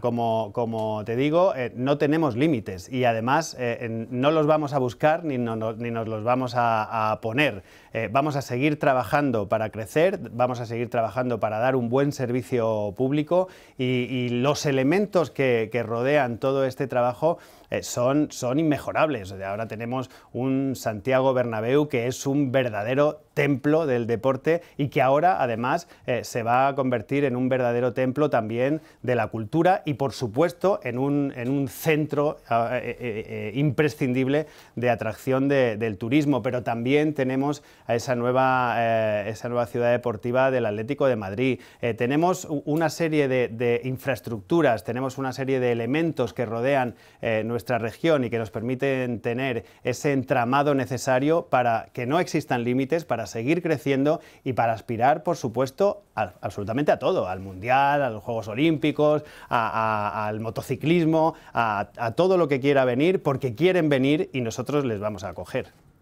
como, te digo, eh, no tenemos límites y además eh, no los vamos a buscar ni, nos los vamos a, poner. Eh, vamos a seguir trabajando para crecer, vamos a seguir trabajando para dar un buen servicio público y, los elementos que, rodean todo este trabajo son, son inmejorables. Ahora tenemos un Santiago Bernabéu que es un verdadero templo del deporte y que ahora además eh, se va a convertir en un verdadero templo también de la cultura y por supuesto en un, en un centro ah, eh, eh, imprescindible de atracción del turismo, pero también tenemos a esa nueva, esa nueva ciudad deportiva del Atlético de Madrid. tenemos una serie de, de, infraestructuras, tenemos una serie de elementos que rodean nuestra región y que nos permiten tener ese entramado necesario para que no existan límites, para seguir creciendo y para aspirar, por supuesto, absolutamente a todo, al Mundial, a los Juegos Olímpicos, al motociclismo, a todo lo que quiera venir, porque quieren venir y nosotros les vamos a acoger.